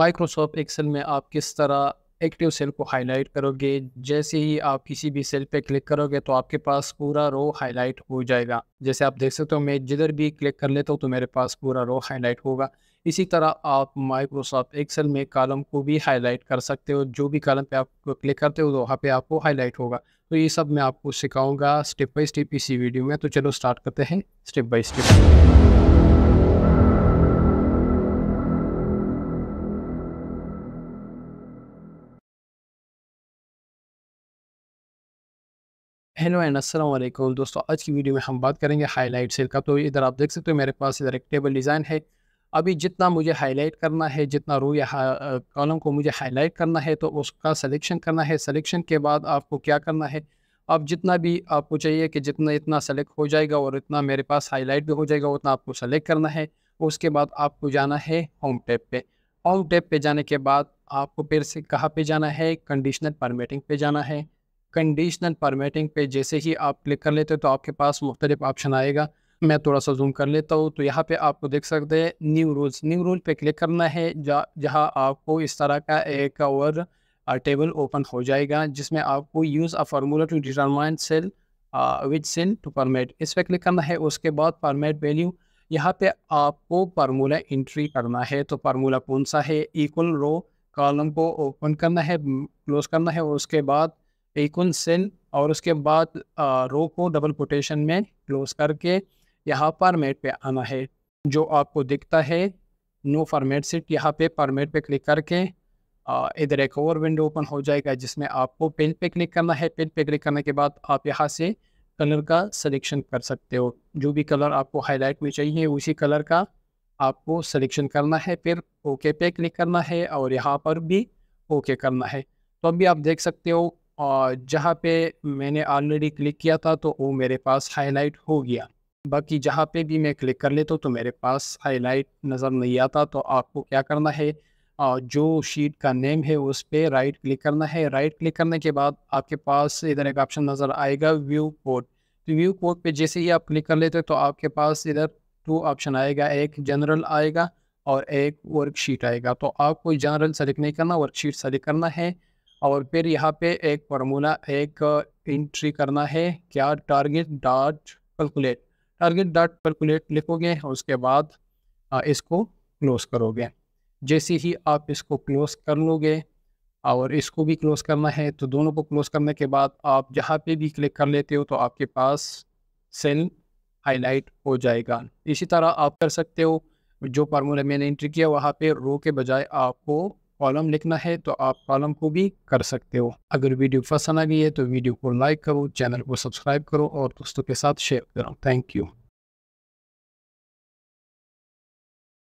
Microsoft Excel में आप किस तरह एक्टिव सेल को हाईलाइट करोगे जैसे ही आप किसी भी सेल पे क्लिक करोगे तो आपके पास पूरा रो हाईलाइट हो जाएगा जैसे आप देख सकते हो मैं जिधर भी क्लिक कर लेता हूँ तो मेरे पास पूरा रो हाईलाइट होगा इसी तरह आप माइक्रोसॉफ्ट एक्सेल में कॉलम को भी हाईलाइट कर सकते हो जो भी कॉलम पे आप क्लिक करते हो तो वहाँ पर आपको हाईलाइट होगा तो ये सब मैं आपको सिखाऊंगा स्टेप बाई स्टेप इसी वीडियो में तो चलो स्टार्ट करते हैं step by step hello and अस्सलाम वालेकुम दोस्तों आज की वीडियो में हम बात करेंगे हाईलाइट सेल का तो इधर आप देख सकते हो मेरे पास इधर एक टेबल डिज़ाइन है अभी जितना मुझे हाईलाइट करना है जितना रो या कॉलम को मुझे हाईलाइट करना है तो उसका सिलेक्शन करना है सिलेक्शन के बाद आपको क्या करना है अब जितना भी आपको चाहिए कि जितना इतना सेलेक्ट हो जाएगा और इतना मेरे पास हाईलाइट भी हो जाएगा उतना आपको सेलेक्ट करना है उसके बाद आपको जाना है होम टैप पे होम टैप पे जाने के बाद आपको फिर से कहाँ पे जाना है कंडीशनल परमिटिंग पे जाना है कंडीशनल परमिटिंग पे जैसे ही आप क्लिक कर लेते हो तो आपके पास मुख्तलिफ ऑप्शन आएगा मैं थोड़ा सा जूम कर लेता हूँ तो यहाँ पे आपको देख सकते हैं न्यू रूल्स न्यू रूल पे क्लिक करना है जहाँ आपको इस तरह का एक और टेबल ओपन हो जाएगा जिसमें आपको use a formula to determine cell which cell to permit इस पर क्लिक करना है उसके बाद परमिट वैल्यू यहाँ पे आपको फार्मूला इंट्री करना है तो फार्मूला कौन सा है इक्वल रो कॉलम को ओपन करना है क्लोज करना है और उसके बाद एकन सिन और उसके बाद रो को डबल कोटेशन में क्लोज करके यहाँ मेट पे आना है जो आपको दिखता है नो फॉर्मेट सिट यहाँ पे परमेट पे क्लिक करके इधर एक और विंडो ओपन हो जाएगा जिसमें आपको पेन पे क्लिक करना है पेन पे क्लिक करने के बाद आप यहाँ से कलर का सिलेक्शन कर सकते हो जो भी कलर आपको हाईलाइट में चाहिए उसी कलर का आपको सिलेक्शन करना है फिर ओके पे क्लिक करना है और यहाँ पर भी ओके करना है तो अभी आप देख सकते हो और जहाँ पे मैंने ऑलरेडी क्लिक किया था तो वो मेरे पास हाईलाइट हो गया बाकी जहाँ पे भी मैं क्लिक कर लेता तो मेरे पास हाईलाइट नज़र नहीं आता तो आपको क्या करना है और जो शीट का नेम है उस पर राइट क्लिक करना है राइट क्लिक करने के बाद आपके पास इधर एक ऑप्शन नज़र आएगा व्यू कोड तो व्यू कोड पर जैसे ही आप क्लिक कर लेते हो तो आपके पास इधर टू ऑप्शन आएगा एक जनरल आएगा और एक वर्कशीट आएगा तो आपको जनरल सेलेक्ट नहीं करना वर्कशीट सेलेक्ट करना है और फिर यहाँ पे एक फार्मूला एक इंट्री करना है क्या target dot calculate target dot calculate लिखोगे और उसके बाद इसको क्लोज करोगे जैसे ही आप इसको क्लोज कर लोगे और इसको भी क्लोज़ करना है तो दोनों को क्लोज़ करने के बाद आप जहाँ पे भी क्लिक कर लेते हो तो आपके पास सेल हाईलाइट हो जाएगा इसी तरह आप कर सकते हो जो फार्मूला मैंने इंट्री किया वहाँ पे रो के बजाय आपको कॉलम लिखना है तो आप कॉलम को भी कर सकते हो अगर वीडियो पसंद आ गई है तो वीडियो को लाइक करो चैनल को सब्सक्राइब करो और दोस्तों के साथ शेयर करो थैंक यू